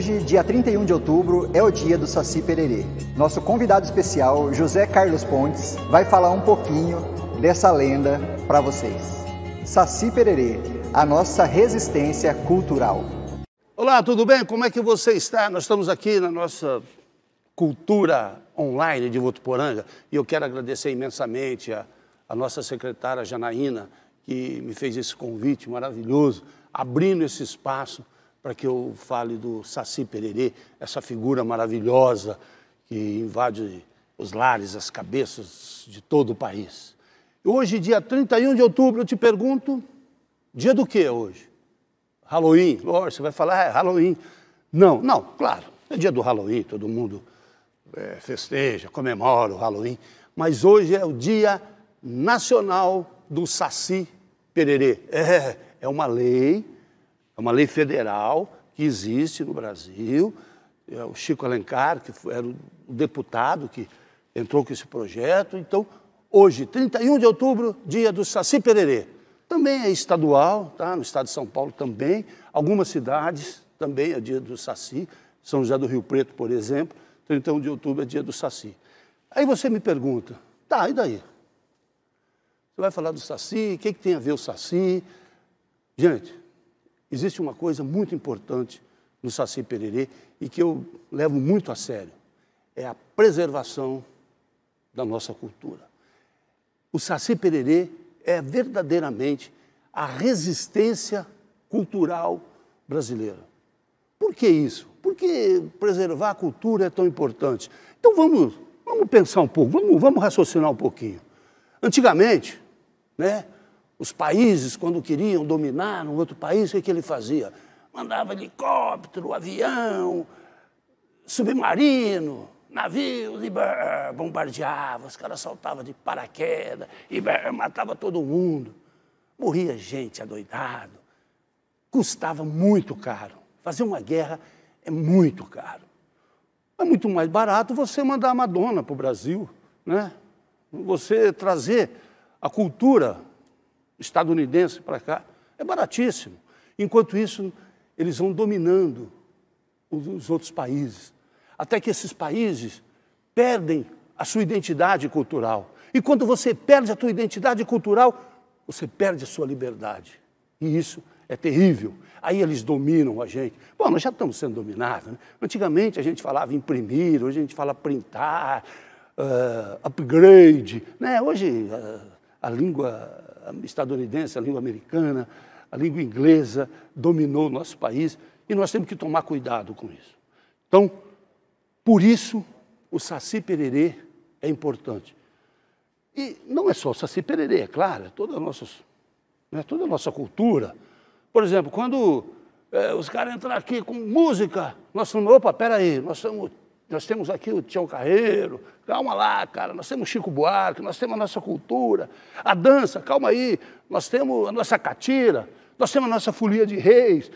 Hoje, dia 31 de outubro, é o dia do Saci Pererê. Nosso convidado especial, José Carlos Pontes, vai falar um pouquinho dessa lenda para vocês. Saci Pererê, a nossa resistência cultural. Olá, tudo bem? Como é que você está? Nós estamos aqui na nossa cultura online de Votuporanga e eu quero agradecer imensamente a, a nossa secretária Janaína, que me fez esse convite maravilhoso, abrindo esse espaço para que eu fale do Saci Pererê, essa figura maravilhosa que invade os lares, as cabeças de todo o país. Hoje, dia 31 de outubro, eu te pergunto, dia do que hoje? Halloween, lógico, você vai falar, ah, é Halloween. Não, não, claro, é dia do Halloween, todo mundo é, festeja, comemora o Halloween, mas hoje é o Dia Nacional do Saci Pererê. É, é uma lei é uma lei federal que existe no Brasil. É o Chico Alencar, que era o deputado que entrou com esse projeto. Então, hoje, 31 de outubro, dia do Saci Pererê. Também é estadual, tá? no estado de São Paulo também. Algumas cidades também é dia do Saci. São José do Rio Preto, por exemplo. 31 de outubro é dia do Saci. Aí você me pergunta, tá, e daí? Você vai falar do Saci, o que, que tem a ver o Saci? Gente, existe uma coisa muito importante no Saci Pererê e que eu levo muito a sério: é a preservação da nossa cultura. O Saci Pererê é verdadeiramente a resistência cultural brasileira. Por que isso? Por que preservar a cultura é tão importante? Então vamos, vamos pensar um pouco, vamos, vamos raciocinar um pouquinho. Antigamente, né, os países, quando queriam dominar um outro país, o que, é que ele fazia? Mandava helicóptero, avião, submarino, navios e brrr, bombardeava, os caras saltavam de paraquedas e brrr, matava todo mundo. Morria gente adoidado. Custava muito caro. Fazer uma guerra é muito caro. É muito mais barato você mandar a Madonna para o Brasil, né? Você trazer a cultura estadunidense para cá. É baratíssimo. Enquanto isso, eles vão dominando os outros países, até que esses países perdem a sua identidade cultural. E quando você perde a sua identidade cultural, você perde a sua liberdade. E isso é terrível. Aí eles dominam a gente. Bom, nós já estamos sendo dominados. Né? Antigamente a gente falava imprimir, hoje a gente fala printar, uh, upgrade. Né? Hoje uh, a língua estadunidense, a língua americana, a língua inglesa dominou o nosso país e nós temos que tomar cuidado com isso. Então, por isso, o Saci Pererê é importante. E não é só o Saci Pererê, é claro, é toda a nossa, né, toda a nossa cultura. Por exemplo, quando é, os caras entram aqui com música, nós falamos, opa, peraí, nós somos nós temos aqui o Tião Carreiro, calma lá, cara. Nós temos Chico Buarque, nós temos a nossa cultura, a dança, calma aí. Nós temos a nossa catira, nós temos a nossa folia de reis.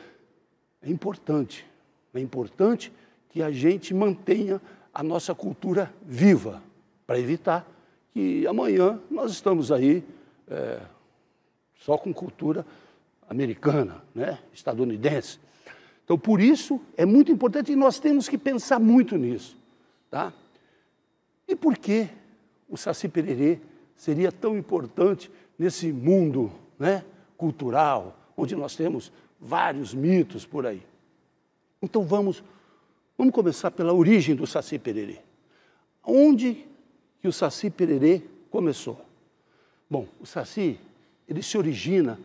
É importante, é importante que a gente mantenha a nossa cultura viva, para evitar que amanhã nós estamos aí é, só com cultura americana, né? estadunidense. Então, por isso, é muito importante e nós temos que pensar muito nisso. Tá? E por que o Saci Pererê seria tão importante nesse mundo né, cultural, onde nós temos vários mitos por aí? Então, vamos, vamos começar pela origem do Saci Pererê. Onde que o Saci Pererê começou? Bom, o Saci, ele se origina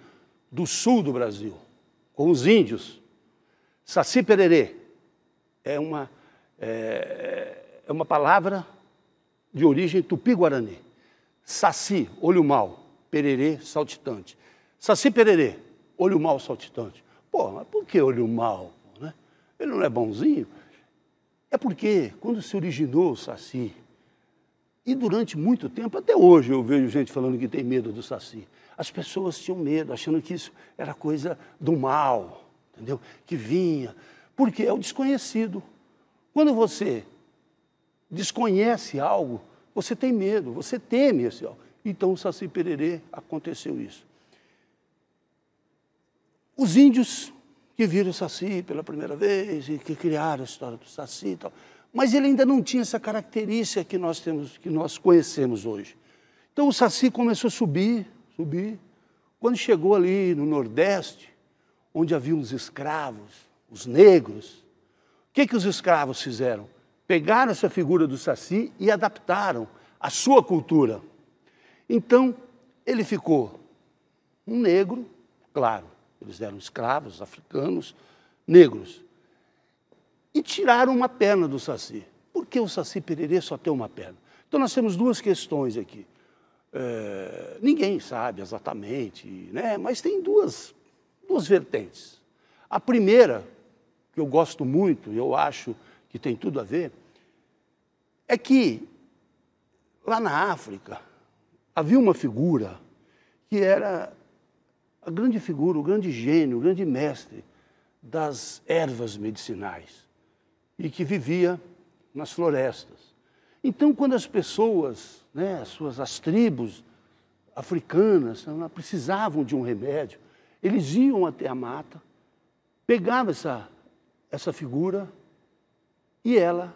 do sul do Brasil, com os índios, Saci pererê é uma, é, é uma palavra de origem tupi-guarani. Saci, olho mal, pererê, saltitante. Saci pererê, olho mal, saltitante. Pô, mas por que olho mal? Né? Ele não é bonzinho? É porque quando se originou o Saci, e durante muito tempo, até hoje eu vejo gente falando que tem medo do Saci, as pessoas tinham medo, achando que isso era coisa do mal entendeu? Que vinha. Porque é o desconhecido. Quando você desconhece algo, você tem medo, você teme esse algo. Então, o Saci Pererê aconteceu isso. Os índios que viram o Saci pela primeira vez e que criaram a história do Saci e tal, mas ele ainda não tinha essa característica que nós temos, que nós conhecemos hoje. Então o Saci começou a subir, subir. Quando chegou ali no Nordeste, onde havia os escravos, os negros. O que, que os escravos fizeram? Pegaram essa figura do Saci e adaptaram à sua cultura. Então, ele ficou um negro, claro, eles eram escravos, africanos, negros. E tiraram uma perna do Saci. Por que o Saci Pererê só tem uma perna? Então, nós temos duas questões aqui. É, ninguém sabe exatamente, né? mas tem duas duas vertentes. A primeira, que eu gosto muito, e eu acho que tem tudo a ver, é que lá na África havia uma figura que era a grande figura, o grande gênio, o grande mestre das ervas medicinais e que vivia nas florestas. Então, quando as pessoas, né, as suas as tribos africanas, precisavam de um remédio, eles iam até a mata, pegavam essa, essa figura e ela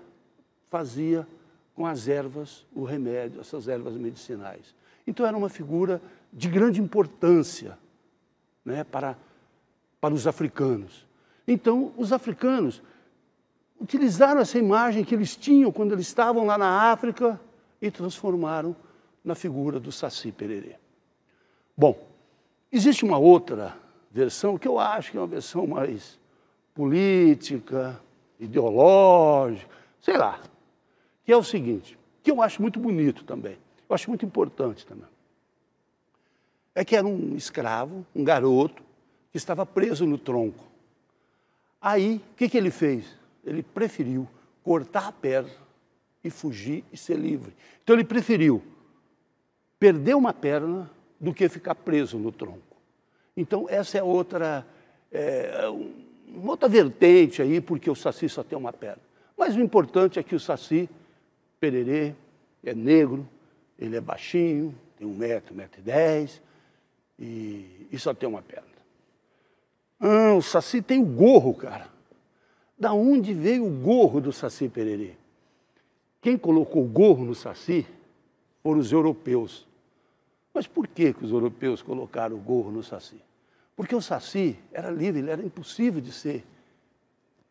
fazia com as ervas o remédio, essas ervas medicinais. Então era uma figura de grande importância né, para, para os africanos. Então os africanos utilizaram essa imagem que eles tinham quando eles estavam lá na África e transformaram na figura do Saci Pererê. Bom, Existe uma outra versão que eu acho que é uma versão mais política, ideológica, sei lá, que é o seguinte, que eu acho muito bonito também, eu acho muito importante também. É que era um escravo, um garoto, que estava preso no tronco. Aí, o que, que ele fez? Ele preferiu cortar a perna e fugir e ser livre. Então, ele preferiu perder uma perna do que ficar preso no tronco. Então, essa é outra, é, uma outra vertente aí, porque o Saci só tem uma perna. Mas o importante é que o Saci, pererê, é negro, ele é baixinho, tem um metro, um metro e dez, e, e só tem uma perna. Ah, o Saci tem o gorro, cara. Da onde veio o gorro do Saci Pererê? Quem colocou o gorro no Saci foram os europeus. Mas por que, que os europeus colocaram o gorro no Saci? Porque o Saci era livre, ele era impossível de ser,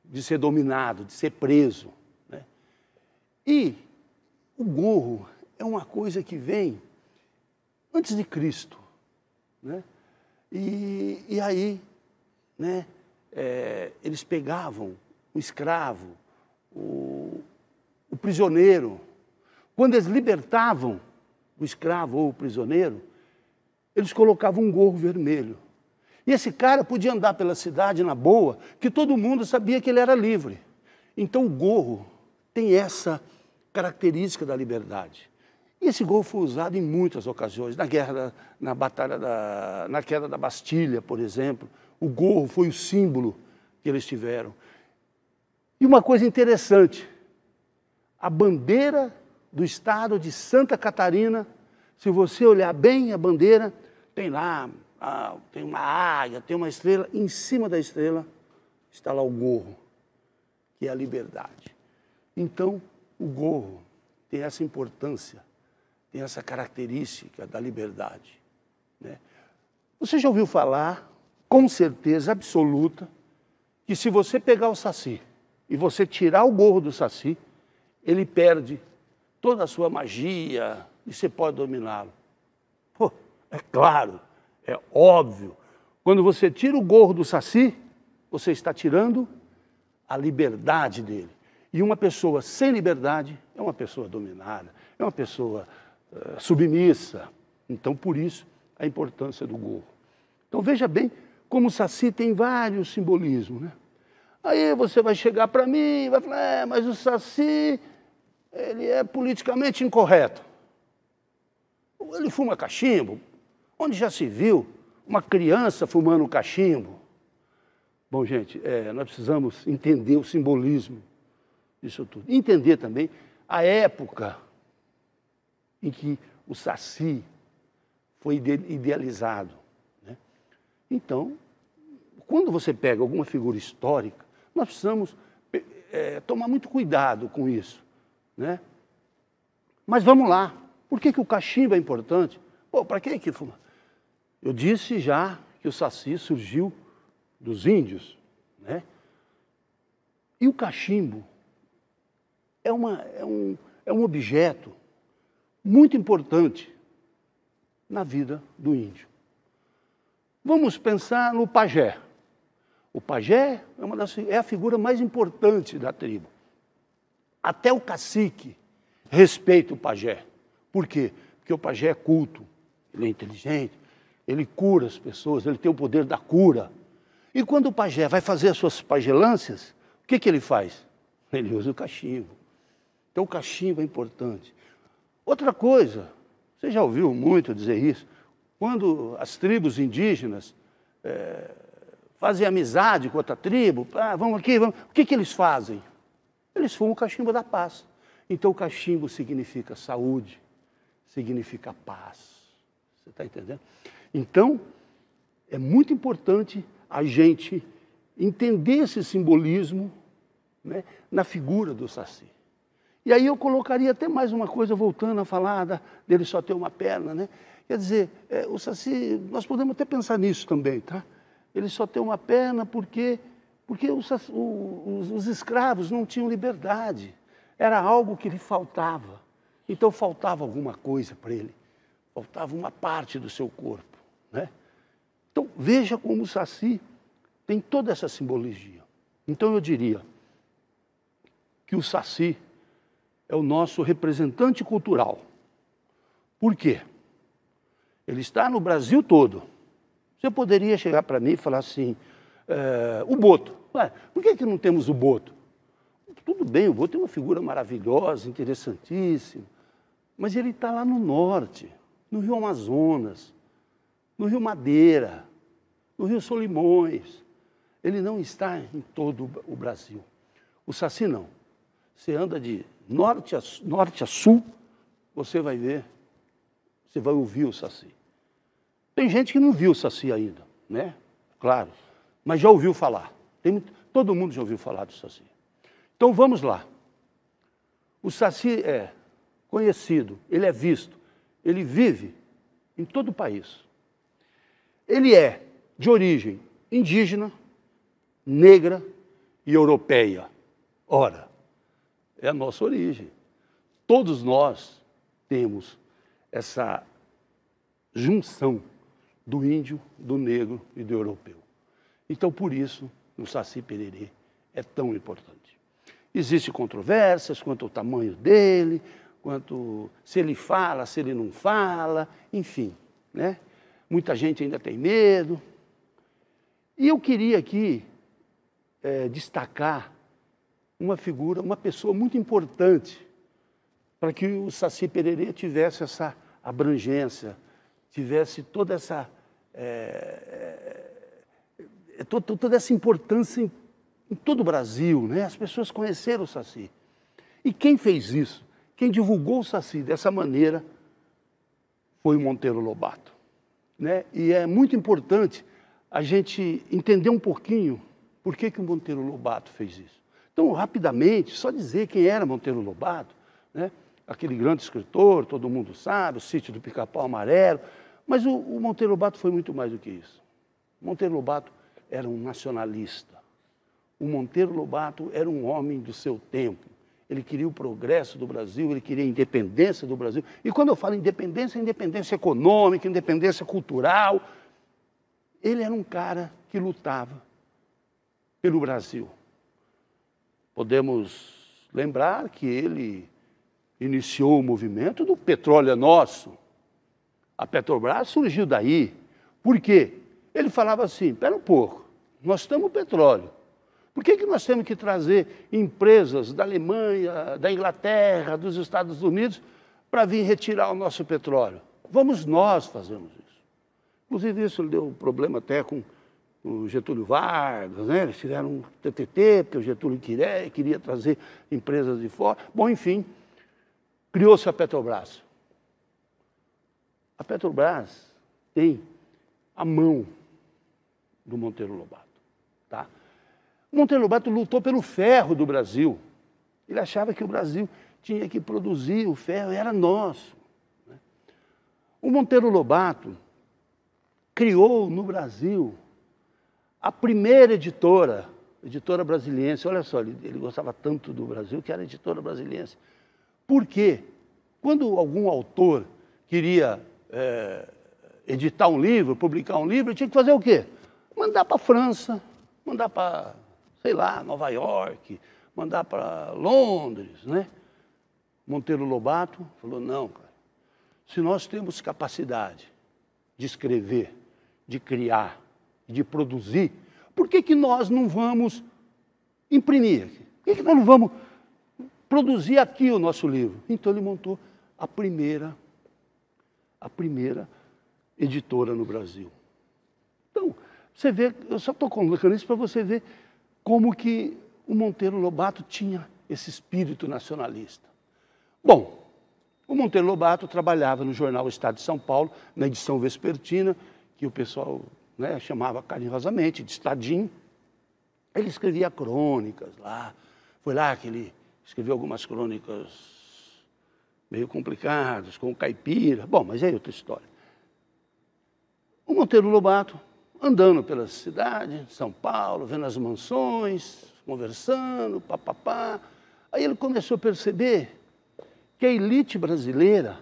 de ser dominado, de ser preso. Né? E o gorro é uma coisa que vem antes de Cristo. Né? E, e aí né, é, eles pegavam o escravo, o, o prisioneiro. Quando eles libertavam, o escravo ou o prisioneiro, eles colocavam um gorro vermelho. E esse cara podia andar pela cidade na boa, que todo mundo sabia que ele era livre. Então o gorro tem essa característica da liberdade. E esse gorro foi usado em muitas ocasiões, na guerra, na batalha da, na queda da Bastilha, por exemplo, o gorro foi o símbolo que eles tiveram. E uma coisa interessante, a bandeira do estado de Santa Catarina, se você olhar bem a bandeira, tem lá, ah, tem uma águia, tem uma estrela, em cima da estrela está lá o gorro, que é a liberdade. Então, o gorro tem essa importância, tem essa característica da liberdade. Né? Você já ouviu falar, com certeza absoluta, que se você pegar o saci e você tirar o gorro do saci, ele perde toda a sua magia e você pode dominá-lo. Pô, é claro, é óbvio. Quando você tira o gorro do saci, você está tirando a liberdade dele. E uma pessoa sem liberdade é uma pessoa dominada, é uma pessoa uh, submissa. Então, por isso, a importância do gorro. Então, veja bem como o saci tem vários simbolismos, né? Aí você vai chegar para mim e vai falar, é, mas o saci ele é politicamente incorreto. Ele fuma cachimbo. Onde já se viu uma criança fumando cachimbo? Bom, gente, é, nós precisamos entender o simbolismo disso tudo. Entender também a época em que o Saci foi idealizado. Né? Então, quando você pega alguma figura histórica, nós precisamos é, tomar muito cuidado com isso. Né? Mas vamos lá. Por que, que o cachimbo é importante? Pô, para quem é que fuma? Eu disse já que o saci surgiu dos índios, né? E o cachimbo é, uma, é, um, é um objeto muito importante na vida do índio. Vamos pensar no pajé. O pajé é, uma das, é a figura mais importante da tribo. Até o cacique respeita o pajé. Por quê? Porque o pajé é culto, ele é inteligente, ele cura as pessoas, ele tem o poder da cura. E quando o pajé vai fazer as suas pagelâncias, o que, que ele faz? Ele usa o cachimbo. Então o cachimbo é importante. Outra coisa, você já ouviu muito dizer isso, quando as tribos indígenas é, fazem amizade com outra tribo, ah, vamos aqui, vamos, o que, que eles fazem? Eles fumam o cachimbo da paz. Então o cachimbo significa saúde, significa paz. Você está entendendo? Então, é muito importante a gente entender esse simbolismo né, na figura do Saci. E aí eu colocaria até mais uma coisa, voltando a falar da, dele só ter uma perna, né? Quer dizer, é, o Saci, nós podemos até pensar nisso também, tá? Ele só tem uma perna porque porque os, os, os escravos não tinham liberdade, era algo que lhe faltava. Então faltava alguma coisa para ele, faltava uma parte do seu corpo. Né? Então veja como o Saci tem toda essa simbologia. Então eu diria que o Saci é o nosso representante cultural. Por quê? Ele está no Brasil todo. Você poderia chegar para mim e falar assim: eh, o Boto. Ué, por que, que não temos o Boto? Tudo bem, o Boto é uma figura maravilhosa, interessantíssima, mas ele está lá no norte, no Rio Amazonas, no Rio Madeira, no Rio Solimões. Ele não está em todo o Brasil. O Saci não. Você anda de norte a, norte a sul, você vai ver, você vai ouvir o Saci. Tem gente que não viu o Saci ainda, né? Claro mas já ouviu falar. todo mundo já ouviu falar do Saci. Então vamos lá. O Saci é conhecido, ele é visto, ele vive em todo o país. Ele é de origem indígena, negra e europeia. Ora, é a nossa origem. Todos nós temos essa junção do índio, do negro e do europeu. Então, por isso, o Saci Pererê é tão importante. Existem controvérsias quanto ao tamanho dele, quanto se ele fala, se ele não fala, enfim, né? Muita gente ainda tem medo. E eu queria aqui é, destacar uma figura, uma pessoa muito importante para que o Saci Pererê tivesse essa abrangência, tivesse toda essa é, toda essa importância em, em todo o Brasil, né? As pessoas conheceram o Saci. E quem fez isso, quem divulgou o Saci dessa maneira, foi o Monteiro Lobato. Né? E é muito importante a gente entender um pouquinho por que, que o Monteiro Lobato fez isso. Então, rapidamente, só dizer quem era Monteiro Lobato, né? aquele grande escritor, todo mundo sabe, o sítio do pica-pau amarelo, mas o, o Monteiro Lobato foi muito mais do que isso. Monteiro Lobato era um nacionalista. O Monteiro Lobato era um homem do seu tempo. Ele queria o progresso do Brasil, ele queria a independência do Brasil. E quando eu falo independência, é independência econômica, independência cultural. Ele era um cara que lutava pelo Brasil. Podemos lembrar que ele iniciou o movimento do petróleo é nosso. A Petrobras surgiu daí. Por quê? Ele falava assim: espera um pouco. Nós temos petróleo. Por que, que nós temos que trazer empresas da Alemanha, da Inglaterra, dos Estados Unidos para vir retirar o nosso petróleo? Vamos nós fazermos isso. Inclusive, isso deu problema até com o Getúlio Vargas, né? eles fizeram um TTT, porque o Getúlio queria, queria trazer empresas de fora. Bom, enfim, criou-se a Petrobras. A Petrobras tem a mão do Monteiro Lobato. Tá? Monteiro Lobato lutou pelo ferro do Brasil. Ele achava que o Brasil tinha que produzir o ferro, era nosso. Né? O Monteiro Lobato criou no Brasil a primeira editora, editora brasiliense. Olha só, ele, ele gostava tanto do Brasil que era editora brasiliense. Por quê? Quando algum autor queria é, editar um livro, publicar um livro, tinha que fazer o quê? Mandar para a França, mandar para, sei lá, Nova York, mandar para Londres, né? Monteiro Lobato falou: não, cara. Se nós temos capacidade de escrever, de criar, de produzir, por que, que nós não vamos imprimir? Por que, que nós não vamos produzir aqui o nosso livro? Então ele montou a primeira, a primeira editora no Brasil. Você vê, eu só estou colocando isso para você ver como que o Monteiro Lobato tinha esse espírito nacionalista. Bom, o Monteiro Lobato trabalhava no jornal Estado de São Paulo, na edição vespertina, que o pessoal né, chamava carinhosamente de Estadinho. Ele escrevia crônicas lá. Foi lá que ele escreveu algumas crônicas meio complicadas, com o caipira. Bom, mas é outra história. O Monteiro Lobato andando pela cidade, São Paulo, vendo as mansões, conversando, papapá. Aí ele começou a perceber que a elite brasileira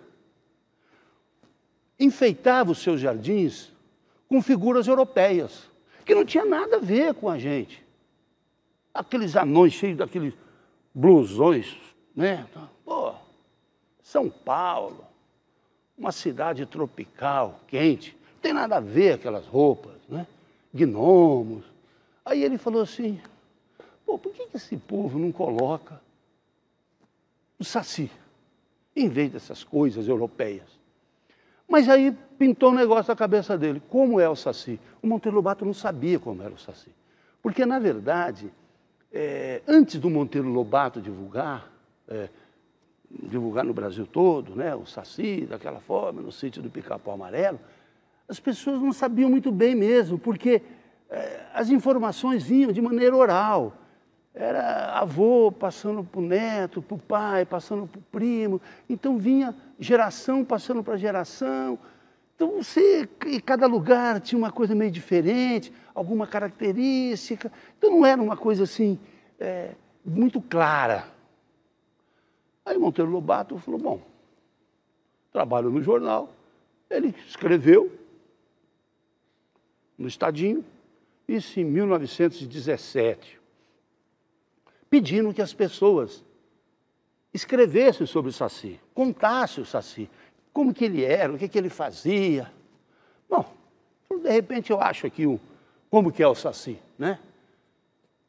enfeitava os seus jardins com figuras europeias, que não tinha nada a ver com a gente. Aqueles anões cheios daqueles blusões, né? Pô, São Paulo, uma cidade tropical, quente, não tem nada a ver aquelas roupas né? gnomos. Aí ele falou assim, pô, por que esse povo não coloca o saci, em vez dessas coisas europeias? Mas aí pintou um negócio na cabeça dele, como é o saci? O Monteiro Lobato não sabia como era o saci. Porque, na verdade, é, antes do Monteiro Lobato divulgar, é, divulgar no Brasil todo, né, o Saci, daquela forma, no sítio do Pica-Pau Amarelo, as pessoas não sabiam muito bem mesmo, porque eh, as informações vinham de maneira oral. Era avô passando para o neto, para o pai, passando para o primo. Então vinha geração passando para geração. Então você, e cada lugar tinha uma coisa meio diferente, alguma característica. Então não era uma coisa assim eh, muito clara. Aí Monteiro Lobato falou, bom, trabalho no jornal. Ele escreveu, no Estadinho, isso em 1917, pedindo que as pessoas escrevessem sobre o Saci, contassem o Saci, como que ele era, o que, que ele fazia. Bom, de repente eu acho aqui o, como que é o Saci, né?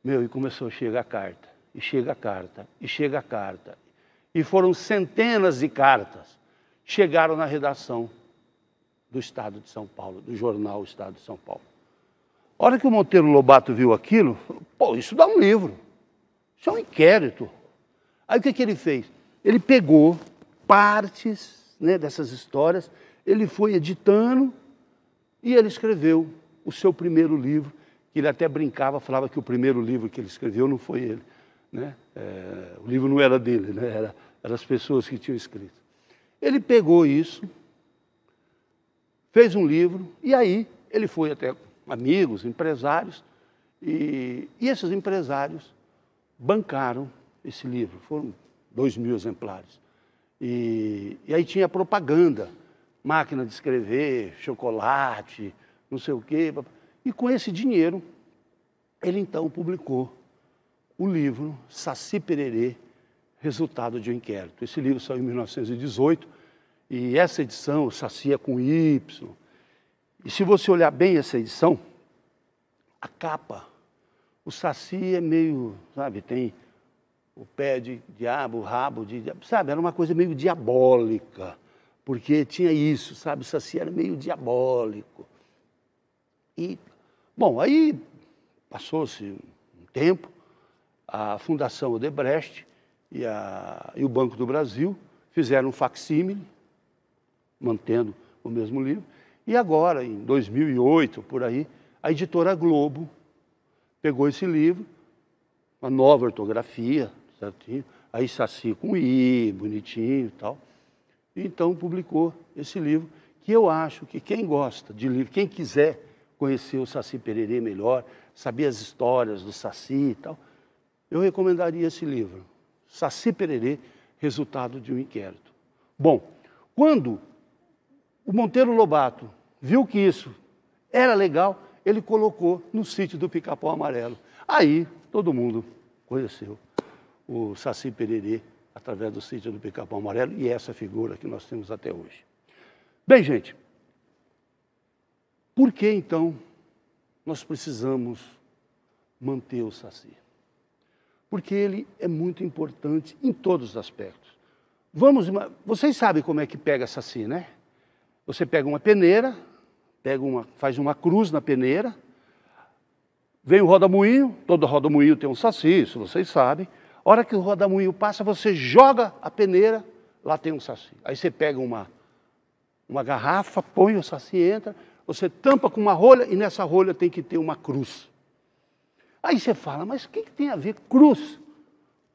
Meu, e começou a chegar a carta, e chega a carta, e chega a carta. E foram centenas de cartas. Chegaram na redação do Estado de São Paulo, do jornal Estado de São Paulo. A hora que o Monteiro Lobato viu aquilo, pô, isso dá um livro, isso é um inquérito. Aí o que, que ele fez? Ele pegou partes né, dessas histórias, ele foi editando e ele escreveu o seu primeiro livro, que ele até brincava, falava que o primeiro livro que ele escreveu não foi ele. Né? É, o livro não era dele, né? era, eram as pessoas que tinham escrito. Ele pegou isso, fez um livro, e aí ele foi até amigos, empresários, e, e esses empresários bancaram esse livro, foram dois mil exemplares. E, e aí tinha propaganda, máquina de escrever, chocolate, não sei o quê. E com esse dinheiro, ele então publicou o livro Saci Pererê, Resultado de um Inquérito. Esse livro saiu em 1918 e essa edição, o Saci é com Y. E se você olhar bem essa edição, a capa, o Saci é meio, sabe, tem o pé de diabo, o rabo de diabo, sabe, era uma coisa meio diabólica, porque tinha isso, sabe, o Saci era meio diabólico. E, bom, aí passou-se um tempo, a Fundação Odebrecht e, a, e o Banco do Brasil fizeram um facsímile mantendo o mesmo livro. E agora, em 2008, por aí, a editora Globo pegou esse livro, uma nova ortografia, certinho, aí Saci com I, bonitinho e tal. E então publicou esse livro, que eu acho que quem gosta de livro, quem quiser conhecer o Saci Pererê melhor, saber as histórias do Saci e tal, eu recomendaria esse livro, Saci Pererê, Resultado de um Inquérito. Bom, quando o Monteiro Lobato viu que isso era legal, ele colocou no sítio do Pica-Pau Amarelo. Aí todo mundo conheceu o Saci Pererê através do sítio do Pica-Pau Amarelo e essa figura que nós temos até hoje. Bem, gente, por que então nós precisamos manter o Saci? Porque ele é muito importante em todos os aspectos. Vamos, vocês sabem como é que pega Saci, né? Você pega uma peneira, pega uma, faz uma cruz na peneira, vem o rodamuinho, todo rodamuinho tem um saci, isso vocês sabem. A hora que o rodamuinho passa, você joga a peneira, lá tem um saci. Aí você pega uma, uma garrafa, põe o saci, entra, você tampa com uma rolha e nessa rolha tem que ter uma cruz. Aí você fala, mas o que, que tem a ver cruz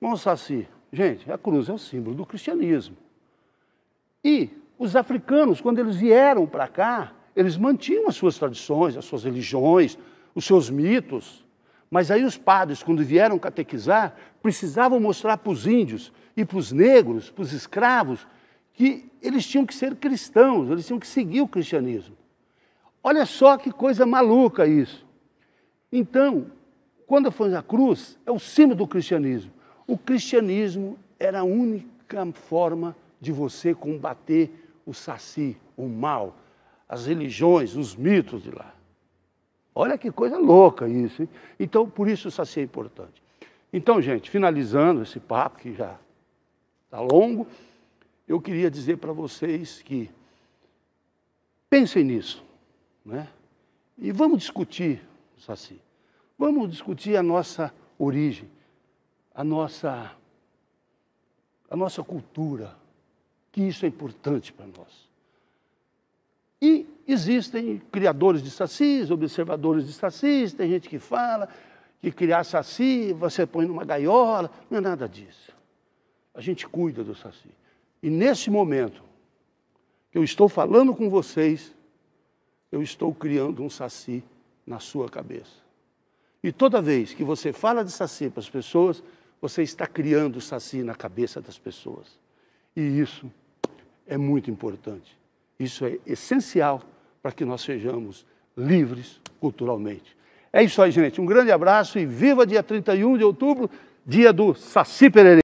com o saci? Gente, a cruz é o símbolo do cristianismo. E os africanos, quando eles vieram para cá, eles mantinham as suas tradições, as suas religiões, os seus mitos. Mas aí os padres, quando vieram catequizar, precisavam mostrar para os índios e para os negros, para os escravos, que eles tinham que ser cristãos, eles tinham que seguir o cristianismo. Olha só que coisa maluca isso. Então, quando foi a cruz, é o símbolo do cristianismo. O cristianismo era a única forma de você combater o saci, o mal, as religiões, os mitos de lá. Olha que coisa louca isso. Hein? Então, por isso o saci é importante. Então, gente, finalizando esse papo que já está longo, eu queria dizer para vocês que pensem nisso, né? E vamos discutir o saci. Vamos discutir a nossa origem, a nossa a nossa cultura, que isso é importante para nós. E existem criadores de sacis, observadores de sacis, tem gente que fala que criar saci você põe numa gaiola, não é nada disso. A gente cuida do saci. E nesse momento que eu estou falando com vocês, eu estou criando um saci na sua cabeça. E toda vez que você fala de saci para as pessoas, você está criando saci na cabeça das pessoas. E isso é muito importante. Isso é essencial para que nós sejamos livres culturalmente. É isso aí, gente. Um grande abraço e viva dia 31 de outubro, dia do Saci Pererê.